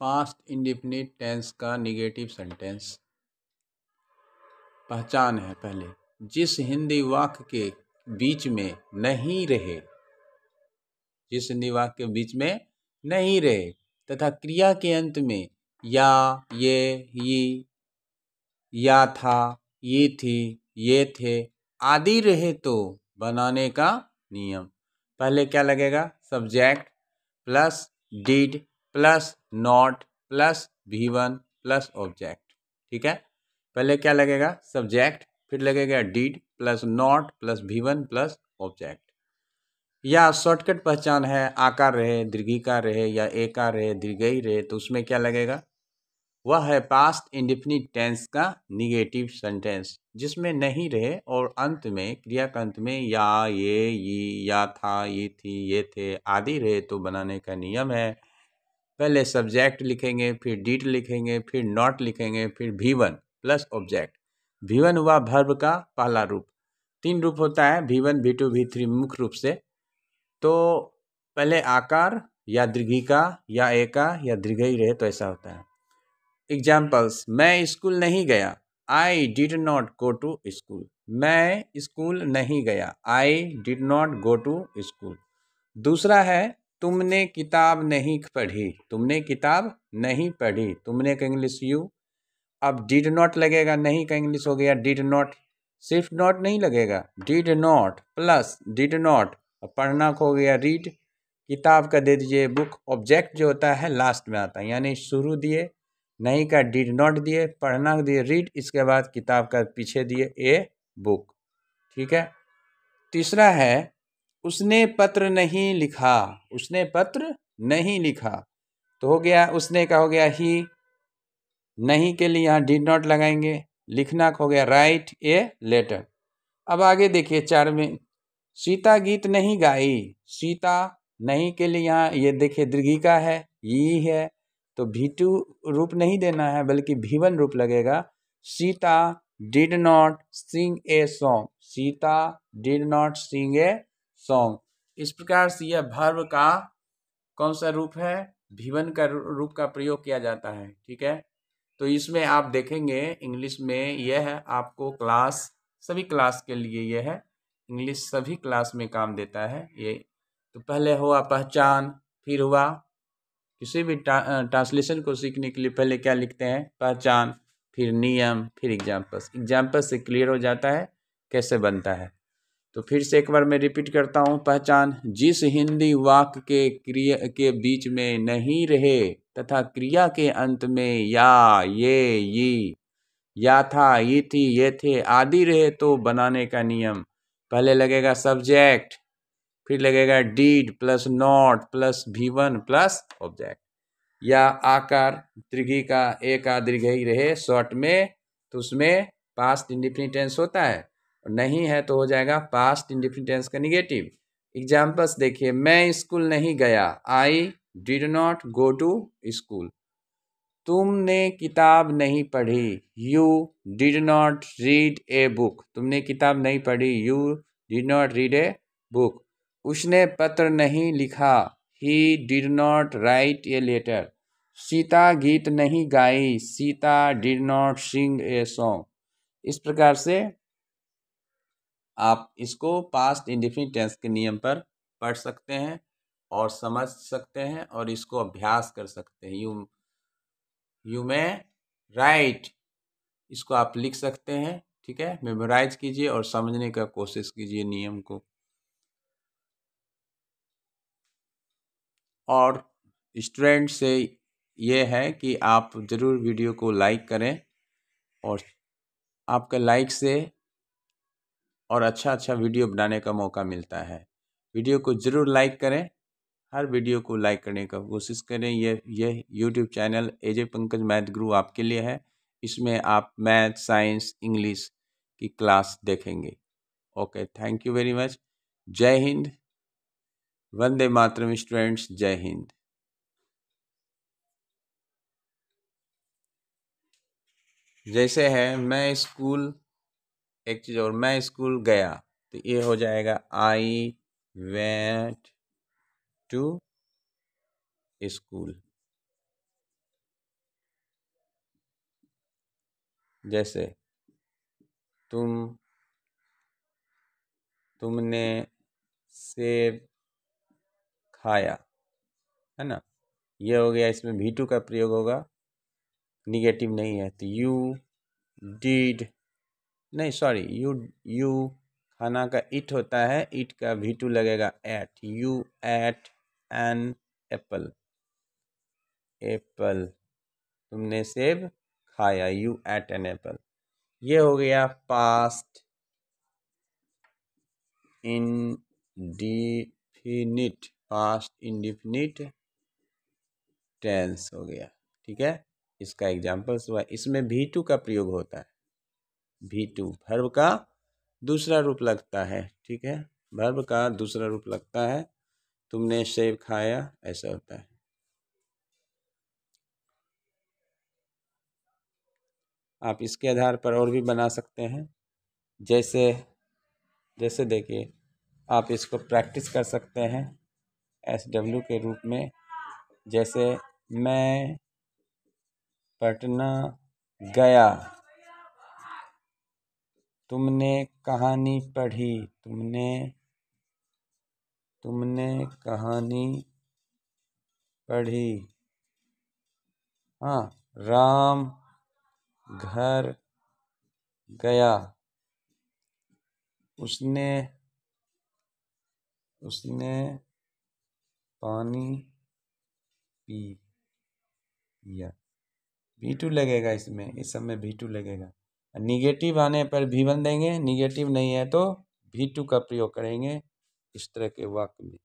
past indefinite tense का negative sentence पहचान है पहले जिस हिंदी वाक्य के बीच में नहीं रहे जिस हिंदी वाक्य के बीच में नहीं रहे तथा क्रिया के अंत में या ये ही या था ये थी ये थे आदि रहे तो बनाने का नियम पहले क्या लगेगा subject plus did plus not plus V one plus object ठीक है पहले क्या लगेगा सब्जेक्ट फिर लगेगा did plus not plus V one plus object या शॉर्टकट पहचान है आकार रहे दीर्घिकार रहे या एकार रहे दीर्घई रहे तो उसमें क्या लगेगा वह है पास्ट इंडिफिनिट टेंस का निगेटिव सेंटेंस जिसमें नहीं रहे और अंत में क्रिया का अंत में या ये ये या था ये थी ये थे आदि रहे तो बनाने का नियम है पहले सब्जेक्ट लिखेंगे फिर डीट लिखेंगे फिर नॉट लिखेंगे फिर भीवन प्लस ऑब्जेक्ट भीवन हुआ भर्व का पहला रूप तीन रूप होता है भीवन भी टू भी थ्री मुख्य रूप से तो पहले आकार या दीर्घिका या एका या दीर्घ ही रहे तो ऐसा होता है एग्जाम्पल्स मैं स्कूल नहीं गया I did not go to school मैं स्कूल नहीं गया I did not go to school दूसरा है तुमने किताब नहीं पढ़ी तुमने किताब नहीं पढ़ी तुमने का इंग्लिश यू अब डिड नॉट लगेगा नहीं का इंग्लिश हो गया डिड नॉट सिर्फ नॉट नहीं लगेगा did not plus did not पढ़ना हो गया रीड किताब का दे दीजिए बुक ऑब्जेक्ट जो होता है लास्ट में आता है यानी शुरू दिए नहीं का डिड नॉट दिए पढ़ना दिए रीड इसके बाद किताब का पीछे दिए ए बुक ठीक है तीसरा है उसने पत्र नहीं लिखा उसने पत्र नहीं लिखा तो हो गया उसने का हो गया ही नहीं के लिए यहाँ डिड नॉट लगाएंगे लिखना हो गया राइट ए लेटर अब आगे देखिए चार में सीता गीत नहीं गाई सीता नहीं के लिए यहाँ ये देखिए दीर्घिका है यी है तो भीटू रूप नहीं देना है बल्कि भीवन रूप लगेगा Sita did not sing a song Sita did not sing a song इस प्रकार से यह भर्व का कौन सा रूप है भीवन का रूप का प्रयोग किया जाता है ठीक है तो इसमें आप देखेंगे इंग्लिश में यह है आपको क्लास सभी क्लास के लिए यह है इंग्लिश सभी क्लास में काम देता है ये तो पहले हुआ पहचान फिर हुआ किसी भी ट्रांसलेशन को सीखने के लिए पहले क्या लिखते हैं पहचान फिर नियम फिर एग्जाम्पल्स एग्जाम्पल से क्लियर हो जाता है कैसे बनता है तो फिर से एक बार मैं रिपीट करता हूँ पहचान जिस हिंदी वाक्य के क्रिया के बीच में नहीं रहे तथा क्रिया के अंत में या ये यी या था ये थी ये थे आदि रहे तो बनाने का नियम पहले लगेगा सब्जेक्ट फिर लगेगा did plus not plus V one plus object या आकार त्रिघी का एक ही रहे शॉर्ट में तो उसमें पास्ट इंडिफिनिटेंस होता है और नहीं है तो हो जाएगा पास्ट इंडिफिनिटेंस का निगेटिव एग्जाम्पल्स देखिए मैं स्कूल नहीं गया I did not go to school तुमने किताब नहीं पढ़ी you did not read a book तुमने किताब नहीं पढ़ी you did not read a book उसने पत्र नहीं लिखा he did not write a letter Sita गीत नहीं गाई Sita did not sing a song इस प्रकार से आप इसको पास्ट इंडिफिनिट टेंस के नियम पर पढ़ सकते हैं और समझ सकते हैं और इसको अभ्यास कर सकते हैं यू यू मे राइट इसको आप लिख सकते हैं ठीक है मेमोराइज कीजिए और समझने का कोशिश कीजिए नियम को और स्टूडेंट से ये है कि आप ज़रूर वीडियो को लाइक करें और आपके लाइक से और अच्छा अच्छा वीडियो बनाने का मौका मिलता है वीडियो को ज़रूर लाइक करें हर वीडियो को लाइक करने का कोशिश करें यह यह YouTube channel AJ Pankaj math guru आपके लिए है इसमें आप मैथ साइंस इंग्लिश की क्लास देखेंगे okay thank you very much जय हिंद वंदे मातरम स्टूडेंट्स जय हिंद जैसे है मैं स्कूल एक चीज़ और मैं स्कूल गया तो ये हो जाएगा आई वेंट टू स्कूल जैसे तुम तुमने सेब खाया है ना ये हो गया इसमें भी टू का प्रयोग होगा निगेटिव नहीं है तो यू डीड नहीं सॉरी यू यू खाना का इट होता है इट का वी टू लगेगा ate you ate an apple apple तुमने सेब खाया यू एट एन एप्पल ये हो गया past indefinite past indefinite tense हो गया ठीक है इसका एग्जाम्पल्स हुआ इसमें भी टू का प्रयोग होता है भी टू भर्व का दूसरा रूप लगता है ठीक है भर्व का दूसरा रूप लगता है तुमने सेब खाया ऐसा होता है आप इसके आधार पर और भी बना सकते हैं जैसे जैसे देखिए आप इसको प्रैक्टिस कर सकते हैं एस डब्ल्यू के रूप में जैसे मैं पटना गया तुमने कहानी पढ़ी तुमने तुमने कहानी पढ़ी हाँ राम घर गया उसने उसने पानी पी पिया भीटू लगेगा इसमें इस समय भीटू लगेगा निगेटिव आने पर भी वन देंगे निगेटिव नहीं है तो भी टू का प्रयोग करेंगे इस तरह के वाक्य में